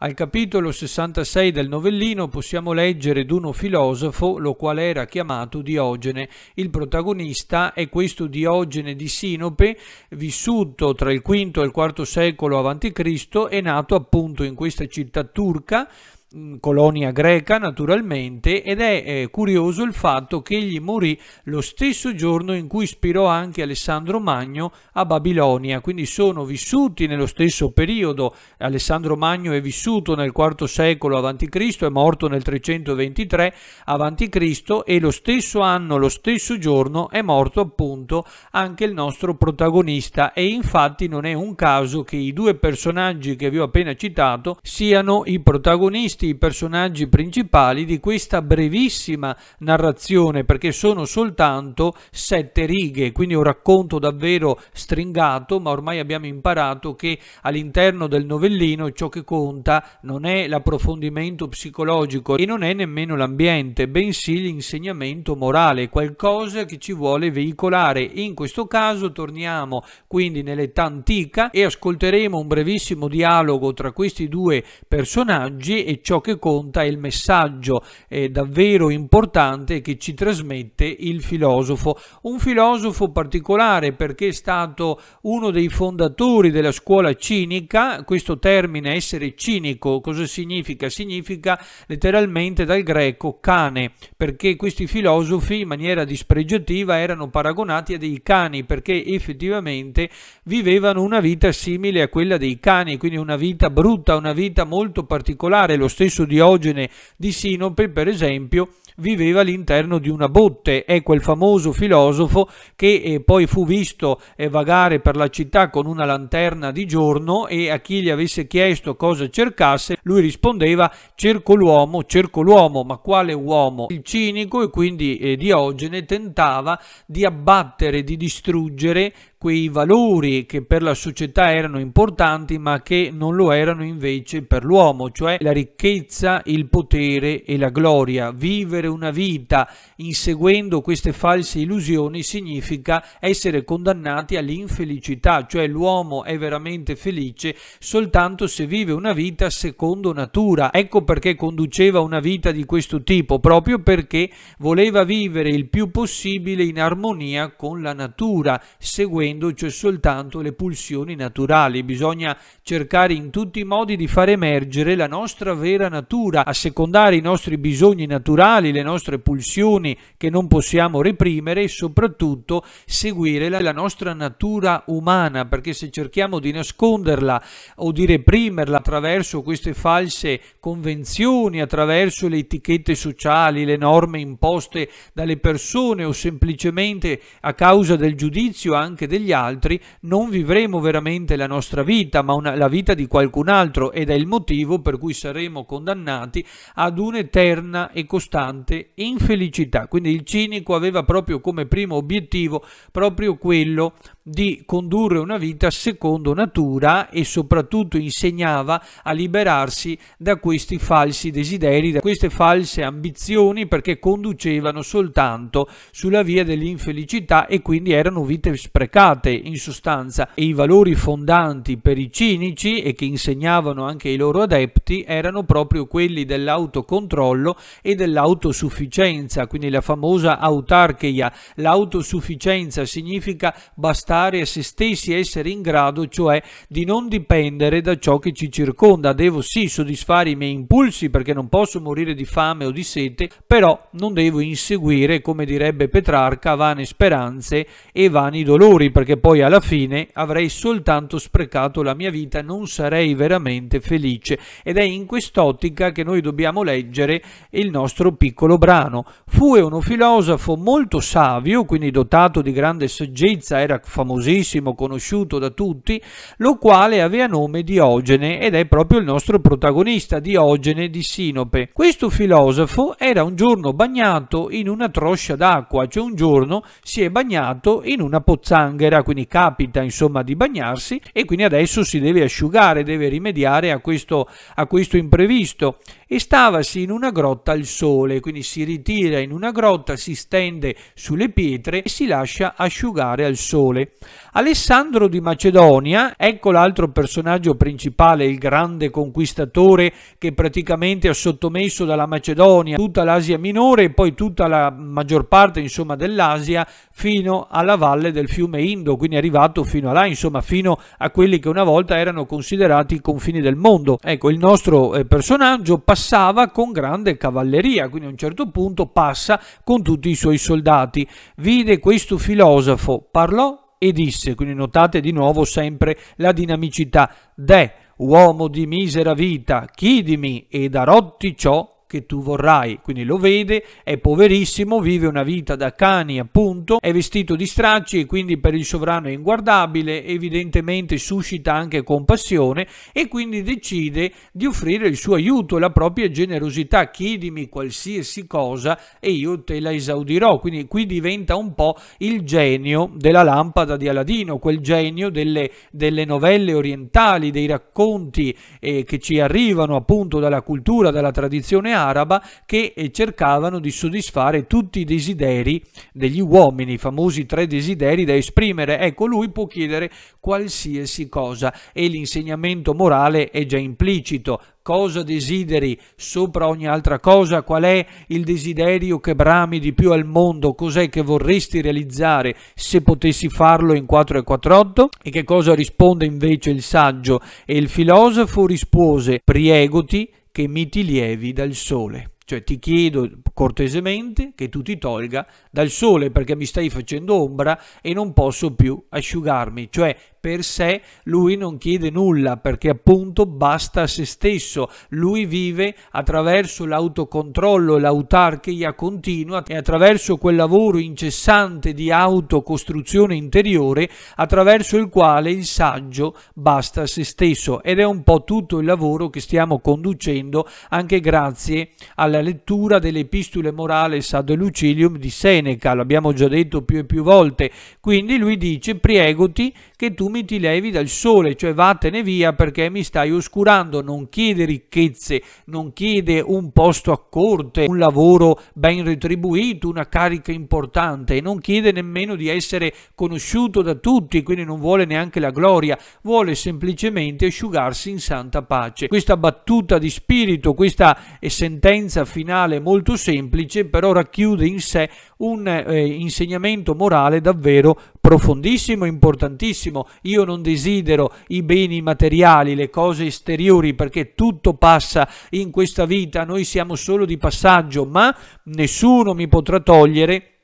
Al capitolo 66 del novellino possiamo leggere d'uno filosofo, lo quale era chiamato Diogene. Il protagonista è questo Diogene di Sinope, vissuto tra il V e il IV secolo a.C. e nato appunto in questa città turca, Mm, colonia greca naturalmente ed è eh, curioso il fatto che egli morì lo stesso giorno in cui ispirò anche Alessandro Magno a Babilonia, quindi sono vissuti nello stesso periodo. Alessandro Magno è vissuto nel IV secolo a.C., è morto nel 323 a.C. e lo stesso anno, lo stesso giorno è morto appunto anche il nostro protagonista e infatti non è un caso che i due personaggi che vi ho appena citato siano i protagonisti visti i personaggi principali di questa brevissima narrazione perché sono soltanto sette righe, quindi un racconto davvero stringato, ma ormai abbiamo imparato che all'interno del novellino ciò che conta non è l'approfondimento psicologico e non è nemmeno l'ambiente, bensì l'insegnamento morale, qualcosa che ci vuole veicolare. In questo caso torniamo quindi nell'età antica e ascolteremo un brevissimo dialogo tra questi due personaggi e ciò che conta è il messaggio eh, davvero importante che ci trasmette il filosofo. Un filosofo particolare perché è stato uno dei fondatori della scuola cinica, questo termine essere cinico cosa significa? Significa letteralmente dal greco cane, perché questi filosofi in maniera dispregiativa erano paragonati a dei cani perché effettivamente vivevano una vita simile a quella dei cani, quindi una vita brutta, una vita molto particolare. Lo stesso Diogene di Sinope, per esempio, viveva all'interno di una botte. È quel famoso filosofo che eh, poi fu visto eh, vagare per la città con una lanterna di giorno e a chi gli avesse chiesto cosa cercasse, lui rispondeva cerco l'uomo, cerco l'uomo, ma quale uomo? Il cinico e quindi eh, Diogene tentava di abbattere, di distruggere quei valori che per la società erano importanti ma che non lo erano invece per l'uomo, cioè la ricchezza, il potere e la gloria, vivere una vita inseguendo queste false illusioni significa essere condannati all'infelicità, cioè l'uomo è veramente felice soltanto se vive una vita secondo natura. Ecco perché conduceva una vita di questo tipo, proprio perché voleva vivere il più possibile in armonia con la natura, seguendo cioè soltanto le pulsioni naturali. Bisogna cercare in tutti i modi di far emergere la nostra vera natura, assecondare i nostri bisogni naturali, le nostre pulsioni che non possiamo reprimere e soprattutto seguire la, la nostra natura umana, perché se cerchiamo di nasconderla o di reprimerla attraverso queste false convenzioni, attraverso le etichette sociali, le norme imposte dalle persone o semplicemente a causa del giudizio anche degli altri, non vivremo veramente la nostra vita, ma una, la vita di qualcun altro ed è il motivo per cui saremo condannati ad un'eterna e costante costante infelicità. Quindi il cinico aveva proprio come primo obiettivo proprio quello di condurre una vita secondo natura e soprattutto insegnava a liberarsi da questi falsi desideri, da queste false ambizioni perché conducevano soltanto sulla via dell'infelicità e quindi erano vite sprecate in sostanza e i valori fondanti per i cinici e che insegnavano anche i loro adepti erano proprio quelli dell'autocontrollo e dell'autosuperiorità autosufficienza, quindi la famosa autarchia. L'autosufficienza significa bastare a se stessi, essere in grado cioè di non dipendere da ciò che ci circonda. Devo sì soddisfare i miei impulsi perché non posso morire di fame o di sete, però non devo inseguire, come direbbe Petrarca, vane speranze e vani dolori perché poi alla fine avrei soltanto sprecato la mia vita, non sarei veramente felice. Ed è in quest'ottica che noi dobbiamo leggere il nostro piccolo piccolo brano. Fu un filosofo molto savio, quindi dotato di grande saggezza, era famosissimo, conosciuto da tutti, lo quale aveva nome Diogene ed è proprio il nostro protagonista, Diogene di Sinope. Questo filosofo era un giorno bagnato in una troscia d'acqua, cioè un giorno si è bagnato in una pozzanghera, quindi capita insomma di bagnarsi e quindi adesso si deve asciugare, deve rimediare a questo, a questo imprevisto e stavasi in una grotta al sole, quindi si ritira in una grotta, si stende sulle pietre e si lascia asciugare al sole. Alessandro di Macedonia, ecco l'altro personaggio principale, il grande conquistatore che praticamente ha sottomesso dalla Macedonia tutta l'Asia minore e poi tutta la maggior parte insomma dell'Asia fino alla valle del fiume Indo, quindi è arrivato fino a là, insomma fino a quelli che una volta erano considerati i confini del mondo. Ecco, il nostro eh, personaggio passa passava con grande cavalleria, quindi a un certo punto passa con tutti i suoi soldati. Vide questo filosofo, parlò e disse, quindi notate di nuovo sempre la dinamicità, de uomo di misera vita, chidimi e darotti ciò che tu vorrai. Quindi lo vede, è poverissimo, vive una vita da cani appunto, è vestito di stracci e quindi per il sovrano è inguardabile, evidentemente suscita anche compassione e quindi decide di offrire il suo aiuto, la propria generosità, chiedimi qualsiasi cosa e io te la esaudirò. Quindi qui diventa un po' il genio della lampada di Aladino, quel genio delle, delle novelle orientali, dei racconti eh, che ci arrivano appunto dalla cultura, dalla tradizione araba che eh, cercavano di soddisfare tutti i desideri degli uomini, i famosi tre desideri da esprimere. Ecco, lui può chiedere qualsiasi cosa e l'insegnamento morale è già implicito. Cosa desideri sopra ogni altra cosa? Qual è il desiderio che brami di più al mondo? Cos'è che vorresti realizzare se potessi farlo in 4 e 48? E che cosa risponde invece il saggio? E il filosofo rispose, priegoti che mi ti lievi dal sole. Cioè ti chiedo cortesemente che tu ti tolga dal sole perché mi stai facendo ombra e non posso più asciugarmi. Cioè per sé, lui non chiede nulla perché appunto basta a se stesso, lui vive attraverso l'autocontrollo l'autarchia continua e attraverso quel lavoro incessante di autocostruzione interiore attraverso il quale il saggio basta a se stesso ed è un po' tutto il lavoro che stiamo conducendo anche grazie alla lettura delle epistole morale Sade Lucilium di Seneca, l'abbiamo già detto più e più volte, quindi lui dice priegoti che tu mi mi ti levi dal sole, cioè vattene via perché mi stai oscurando, non chiede ricchezze, non chiede un posto a corte, un lavoro ben retribuito, una carica importante, non chiede nemmeno di essere conosciuto da tutti, quindi non vuole neanche la gloria, vuole semplicemente asciugarsi in santa pace. Questa battuta di spirito, questa eh, sentenza finale molto semplice, però racchiude in sé un eh, insegnamento morale davvero profondissimo, importantissimo. Io non desidero i beni materiali, le cose esteriori, perché tutto passa in questa vita, noi siamo solo di passaggio, ma nessuno mi potrà togliere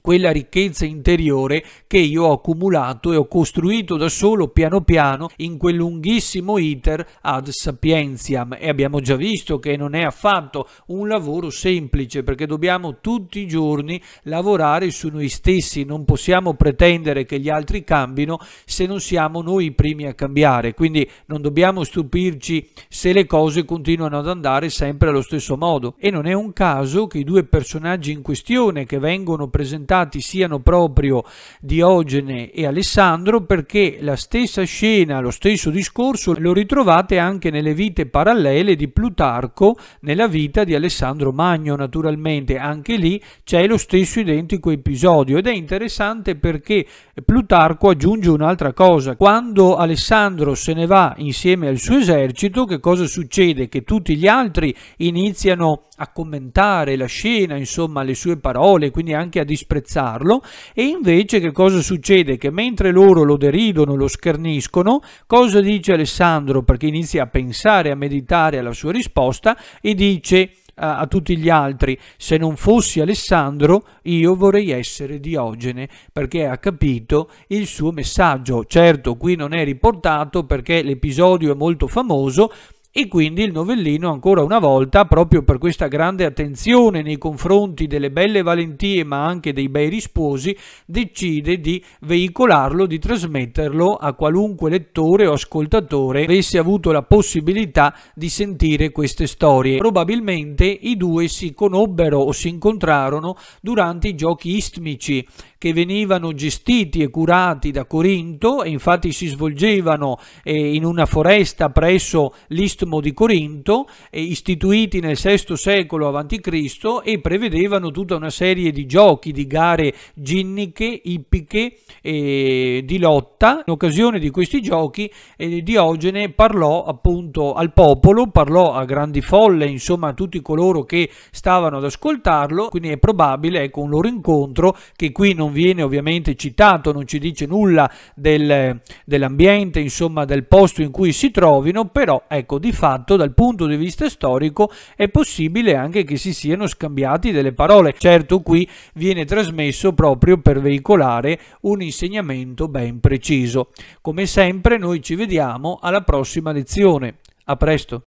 quella ricchezza interiore che io ho accumulato e ho costruito da solo piano piano in quel lunghissimo iter ad sapientiam e abbiamo già visto che non è affatto un lavoro semplice perché dobbiamo tutti i giorni lavorare su noi stessi, non possiamo pretendere che gli altri cambino se non siamo noi i primi a cambiare, quindi non dobbiamo stupirci se le cose continuano ad andare sempre allo stesso modo e non è un caso che i due personaggi in questione che vengono presentati presentati siano proprio Diogene e Alessandro perché la stessa scena, lo stesso discorso lo ritrovate anche nelle vite parallele di Plutarco nella vita di Alessandro Magno naturalmente, anche lì c'è lo stesso identico episodio ed è interessante perché Plutarco aggiunge un'altra cosa, quando Alessandro se ne va insieme al suo esercito che cosa succede? Che tutti gli altri iniziano a commentare la scena, insomma le sue parole, quindi anche a disprezzare apprezzarlo e invece che cosa succede? Che mentre loro lo deridono, lo scherniscono, cosa dice Alessandro? Perché inizia a pensare, a meditare alla sua risposta e dice a, tutti gli altri se non fossi Alessandro io vorrei essere Diogene perché ha capito il suo messaggio certo qui non è riportato perché l'episodio è molto famoso e quindi il novellino ancora una volta proprio per questa grande attenzione nei confronti delle belle valentie ma anche dei bei risposi decide di veicolarlo, di trasmetterlo a qualunque lettore o ascoltatore avesse avuto la possibilità di sentire queste storie. Probabilmente i due si conobbero o si incontrarono durante i giochi istmici che venivano gestiti e curati da Corinto e infatti si svolgevano eh, in una foresta presso l'istmo ritmo di Corinto, istituiti nel VI secolo a.C. e prevedevano tutta una serie di giochi, di gare ginniche, ippiche, eh, di lotta. In occasione di questi giochi eh, Diogene parlò appunto al popolo, parlò a grandi folle, insomma a tutti coloro che stavano ad ascoltarlo, quindi è probabile ecco, un loro incontro che qui non viene ovviamente citato, non ci dice nulla del, dell'ambiente, insomma del posto in cui si trovino, però ecco di di fatto dal punto di vista storico è possibile anche che si siano scambiati delle parole. Certo qui viene trasmesso proprio per veicolare un insegnamento ben preciso. Come sempre noi ci vediamo alla prossima lezione. A presto!